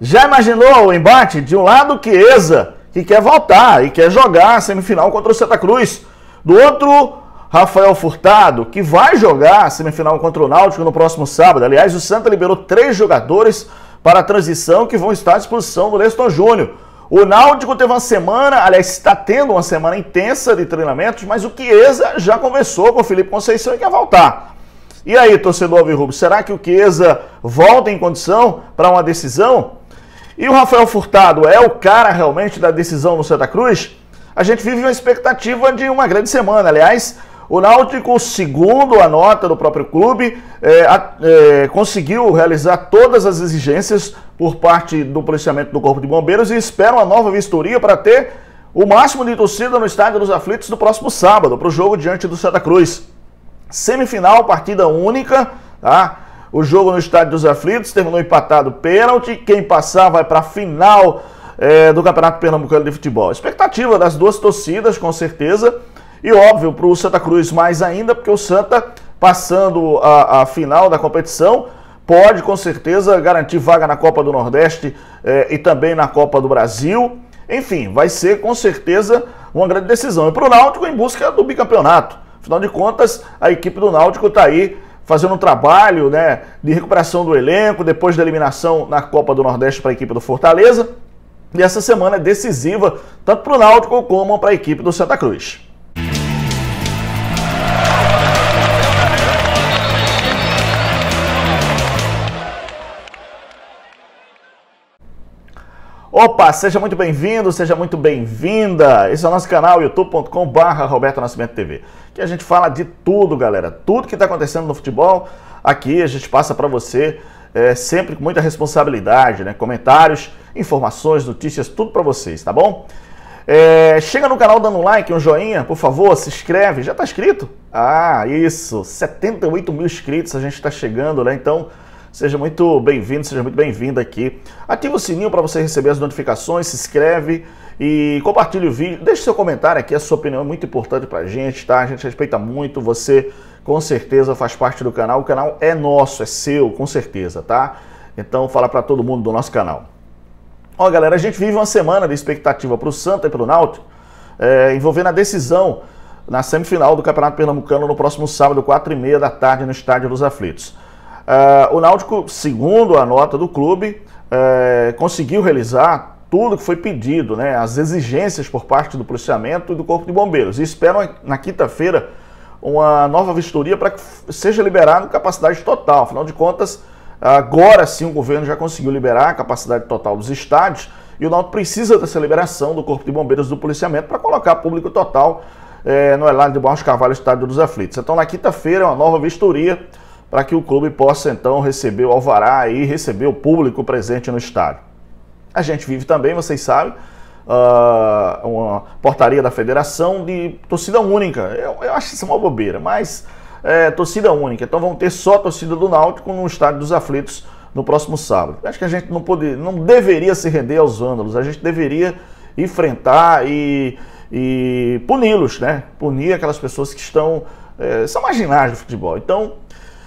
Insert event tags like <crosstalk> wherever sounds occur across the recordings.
Já imaginou o embate? De um lado, Chiesa, que quer voltar e quer jogar a semifinal contra o Santa Cruz. Do outro, Rafael Furtado, que vai jogar a semifinal contra o Náutico no próximo sábado. Aliás, o Santa liberou três jogadores para a transição que vão estar à disposição do Leston Júnior. O Náutico teve uma semana, aliás, está tendo uma semana intensa de treinamentos, mas o Chiesa já conversou com o Felipe Conceição e quer voltar. E aí, torcedor Alvirrubro, será que o Chiesa volta em condição para uma decisão? E o Rafael Furtado é o cara realmente da decisão no Santa Cruz? A gente vive uma expectativa de uma grande semana. Aliás, o Náutico, segundo a nota do próprio clube, é, é, conseguiu realizar todas as exigências por parte do policiamento do Corpo de Bombeiros e espera uma nova vistoria para ter o máximo de torcida no Estádio dos Aflitos no próximo sábado, para o jogo diante do Santa Cruz. Semifinal, partida única, tá? O jogo no Estádio dos Aflitos terminou empatado pênalti. Quem passar vai para a final é, do Campeonato Pernambucano de Futebol. Expectativa das duas torcidas, com certeza. E óbvio, para o Santa Cruz mais ainda, porque o Santa, passando a, a, final da competição, pode com certeza garantir vaga na Copa do Nordeste é, e também na Copa do Brasil. Enfim, vai ser com certeza uma grande decisão. E para o Náutico, em busca do bicampeonato. Afinal de contas, a equipe do Náutico está aí fazendo um trabalho né, de recuperação do elenco depois da eliminação na Copa do Nordeste para a equipe do Fortaleza. E essa semana é decisiva tanto para o Náutico como para a equipe do Santa Cruz. Opa, seja muito bem-vindo, seja muito bem-vinda. Esse é o nosso canal youtube.com/barra Roberto Nascimento TV. Que a gente fala de tudo, galera. Tudo que está acontecendo no futebol, aqui a gente passa para você é, sempre com muita responsabilidade, né? Comentários, informações, notícias, tudo para vocês, tá bom? É, chega no canal dando um like, um joinha, por favor, se inscreve. Já está inscrito? Ah, isso, 78 mil inscritos a gente está chegando, né? Então Seja muito bem-vindo, seja muito bem-vinda aqui. Ativa o sininho para você receber as notificações, se inscreve e compartilhe o vídeo. Deixe seu comentário aqui, a sua opinião é muito importante para a gente, tá? A gente respeita muito você, com certeza faz parte do canal. O canal é nosso, é seu, com certeza, tá? Então fala para todo mundo do nosso canal. Ó, galera, a gente vive uma semana de expectativa para o Santa e para o Náutico, é, envolvendo a decisão na semifinal do Campeonato Pernambucano no próximo sábado, 4 e meia da tarde, no Estádio dos Aflitos. Uh, o Náutico, segundo a nota do clube, uh, conseguiu realizar tudo que foi pedido, né, as exigências por parte do policiamento e do Corpo de Bombeiros. E esperam na quinta-feira uma nova vistoria para que seja liberado capacidade total. Afinal de contas, agora sim o governo já conseguiu liberar a capacidade total dos estádios e o Náutico precisa dessa liberação do Corpo de Bombeiros do policiamento para colocar público total é, no Eládio de Barros Carvalho, estádio dos Aflitos. Então, na quinta-feira, uma nova vistoria para que o clube possa então receber o alvará e receber o público presente no estádio. A gente vive também, vocês sabem, ah, uma portaria da federação de torcida única. Eu, acho isso uma bobeira, mas é, torcida única. Então vão ter só a torcida do Náutico no estádio dos aflitos no próximo sábado. Acho que a gente não, pode, não deveria se render aos vândalos, a gente deveria enfrentar e, e puni-los, né? Punir aquelas pessoas que estão. É, são marginais do futebol. Então,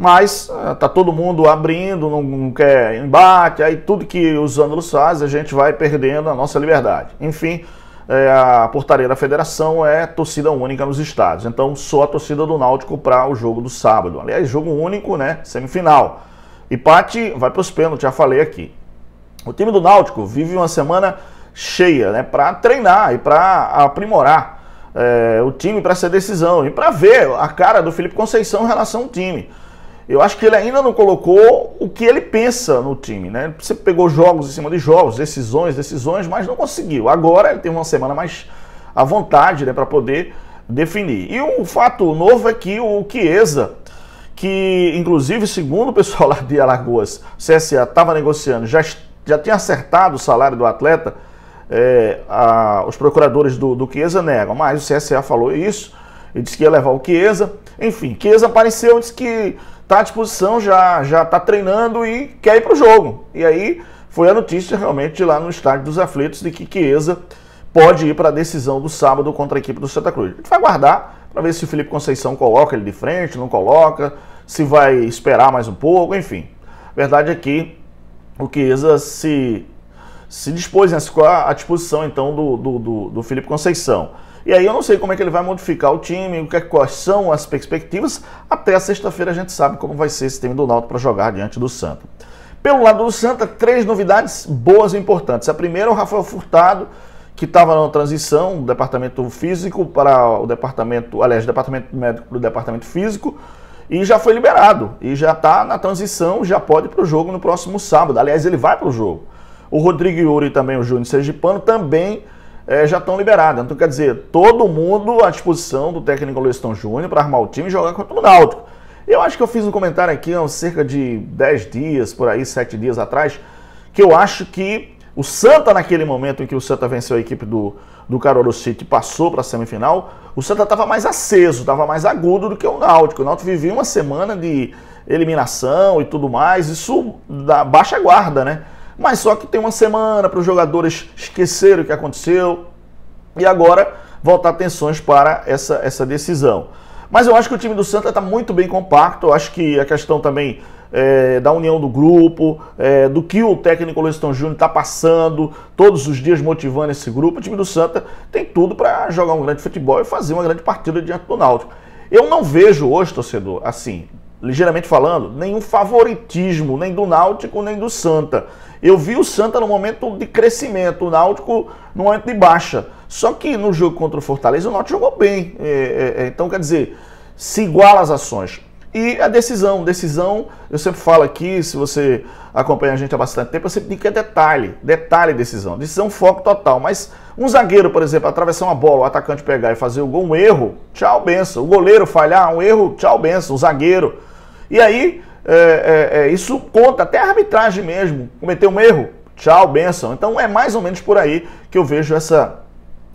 mas está eh, todo mundo abrindo, não, não, quer embate, aí tudo que os ângulos fazem, a gente vai perdendo a nossa liberdade. Enfim, é, a portaria da federação é torcida única nos estados, então só a torcida do Náutico para o jogo do sábado. Aliás, jogo único, né? Semifinal. E vai para os pênaltis, já falei aqui. O time do Náutico vive uma semana cheia, né? Para treinar e para aprimorar é, o time para essa decisão e para ver a cara do Felipe Conceição em relação ao time. Eu acho que ele ainda não colocou o que ele pensa no time, né? Você pegou jogos em cima de jogos, decisões, decisões, mas não conseguiu. Agora ele tem uma semana mais à vontade, né, para poder definir. E um fato novo é que o Chiesa, que inclusive, segundo o pessoal lá de Alagoas, o CSA estava negociando, já, já tinha acertado o salário do atleta, é, a, os procuradores do, do Chiesa negam, mas o CSA falou isso, e disse que ia levar o Chiesa. Enfim, Chiesa apareceu, disse que está à disposição, já já está treinando e quer ir para o jogo. E aí foi a notícia realmente lá no estádio dos aflitos de que Chiesa pode ir para a decisão do sábado contra a equipe do Santa Cruz. A gente vai aguardar para ver se o Felipe Conceição coloca ele de frente, não coloca, se vai esperar mais um pouco, enfim. A verdade é que o Chiesa se, se dispôs, né, ficou à disposição então do, do, do, do Felipe Conceição. E aí eu não sei como é que ele vai modificar o time, o que, é, quais são as perspectivas. Até a sexta-feira a gente sabe como vai ser esse time do Náutico para jogar diante do Santa. Pelo lado do Santa, três novidades boas e importantes. A primeira, o Rafael Furtado, que estava na transição do departamento físico para o departamento, aliás, departamento médico para o departamento físico, e já foi liberado. E já está na transição, já pode ir para o jogo no próximo sábado. Aliás, ele vai para o jogo. O Rodrigo Yuri também, o Júnior Sergipano, também é, já estão liberadas. Então, quer dizer, todo mundo à disposição do técnico Luistão Júnior para armar o time e jogar contra o Náutico. Eu acho que eu fiz um comentário aqui há cerca de 10 dias, por aí, 7 dias atrás, que eu acho que o Santa, naquele momento em que o Santa venceu a equipe do, do Carolo City e passou para a semifinal, o Santa estava mais aceso, estava mais agudo do que o Náutico. O Náutico vivia uma semana de eliminação e tudo mais, isso da baixa guarda, né? Mas só que tem uma semana para os jogadores esquecerem o que aconteceu e agora voltar atenções para essa, essa decisão. Mas eu acho que o time do Santa está muito bem compacto. Eu acho que a questão também é, da união do grupo, é, do que o técnico Luizão Júnior está passando, todos os dias motivando esse grupo. O time do Santa tem tudo para jogar um grande futebol e fazer uma grande partida diante do Náutico. Eu não vejo hoje, torcedor, assim, ligeiramente falando, nenhum favoritismo, nem do Náutico, nem do Santa. Eu vi o Santa no momento de crescimento, o Náutico no momento de baixa. Só que no jogo contra o Fortaleza, o Náutico jogou bem. É, é, é então, quer dizer, se iguala as ações. E a decisão, decisão, eu sempre falo aqui, se você acompanha a gente há bastante tempo, eu sempre digo que é detalhe, detalhe decisão. Decisão, foco total. Mas um zagueiro, por exemplo, atravessar uma bola, o atacante pegar e fazer o gol, um erro, tchau, benção. O goleiro falhar, um erro, tchau, benção. O zagueiro e aí, é, é, é, isso conta, até a arbitragem mesmo, cometeu um erro, tchau, benção. Então é mais ou menos por aí que eu vejo essa,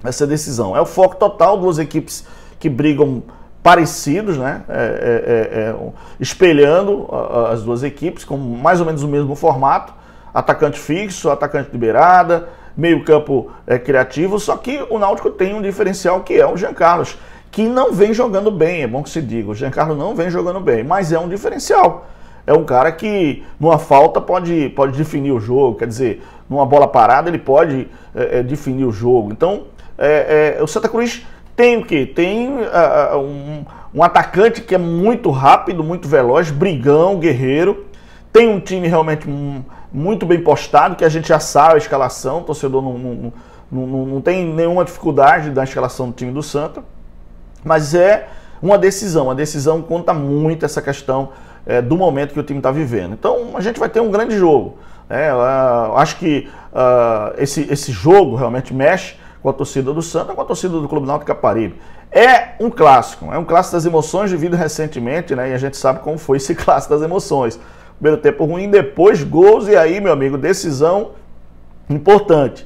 essa decisão. É o foco total, duas equipes que brigam parecidos, né? É, é, é espelhando as duas equipes com mais ou menos o mesmo formato, atacante fixo, atacante de beirada, meio campo criativo, só que o Náutico tem um diferencial que é o Jean Carlos que não vem jogando bem, é bom que se diga. O Giancarlo não vem jogando bem, mas é um diferencial. É um cara que, numa falta, pode, pode definir o jogo. Quer dizer, numa bola parada, ele pode é, é, definir o jogo. Então, é, é o Santa Cruz tem o quê? Tem uh, um, um atacante que é muito rápido, muito veloz, brigão, guerreiro. Tem um time realmente muito bem postado, que a gente já sabe a escalação, o torcedor não, não, não, não tem nenhuma dificuldade da escalação do time do Santa. Mas é uma decisão. A decisão conta muito essa questão é, do momento que o time está vivendo. Então a gente vai ter um grande jogo. É, acho que uh, esse, esse jogo realmente mexe com a torcida do Santa, com a torcida do Clube Náutico Caparibe. É um clássico, é um clássico das emoções vivido recentemente, né? E a gente sabe como foi esse <laughs> clássico das emoções. Primeiro tempo ruim, depois gols e aí, meu amigo, decisão importante.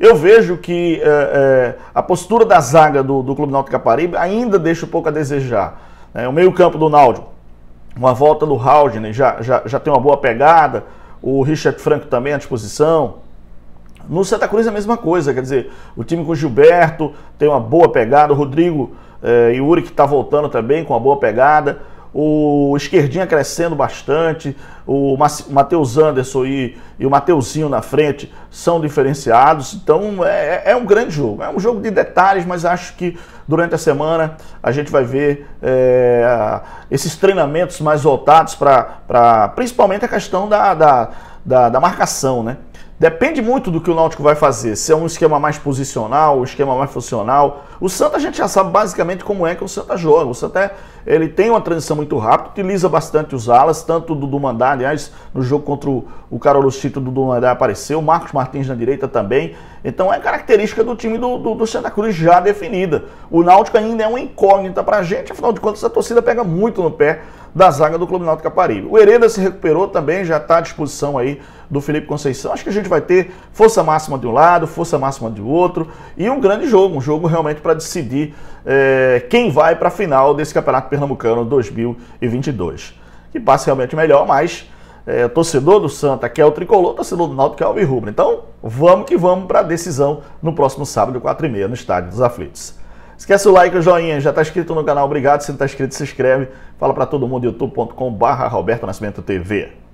Eu vejo que é, é, a postura da zaga do, do Clube Náutico Caparibe ainda deixa um pouco a desejar. Né? o meio-campo do Náutico, uma volta do Haldner, né, já, já, já tem uma boa pegada. O Richard Franco também à disposição. No Santa Cruz é a mesma coisa, quer dizer, o time com o Gilberto tem uma boa pegada, o Rodrigo é, e o Uri que está voltando também com uma boa pegada o esquerdinha crescendo bastante, o Matheus Anderson e, e, o Mateuzinho na frente são diferenciados. Então é, é, é, um grande jogo. É um jogo de detalhes, mas acho que durante a semana a gente vai ver é, esses treinamentos mais voltados para principalmente a questão da, da, da, da marcação, né? Depende muito do que o Náutico vai fazer, se é um esquema mais posicional, um esquema mais funcional. O Santa a gente já sabe basicamente como é que o Santa joga. O Santa é, ele tem uma transição muito rápida, utiliza bastante os alas, tanto do Mandar aliás, no jogo contra o, Carolus Tito, Cito do Mandar apareceu, Marcos Martins na direita também. Então é característica do time do, do, do Santa Cruz já definida. O Náutico ainda é uma incógnita pra gente, afinal de contas a torcida pega muito no pé da zaga do Clube Náutico Aparelho. O Hereda se recuperou também, já está à disposição aí do Felipe Conceição. Acho que a gente vai ter força máxima de um lado, força máxima do outro e um grande jogo, um jogo realmente para decidir é, quem vai para a final desse Campeonato Pernambucano 2022. Que passe realmente melhor, mas é, torcedor do Santa que é o tricolor, torcedor do Náutico é o Rubro. Então vamos que vamos para a decisão no próximo sábado, 4h30, no Estádio dos Aflitos. Esquece o like, o joinha, já está inscrito no canal, obrigado. Se não está inscrito, se inscreve. Fala para todo mundo, youtube.com barra Roberto Nascimento TV.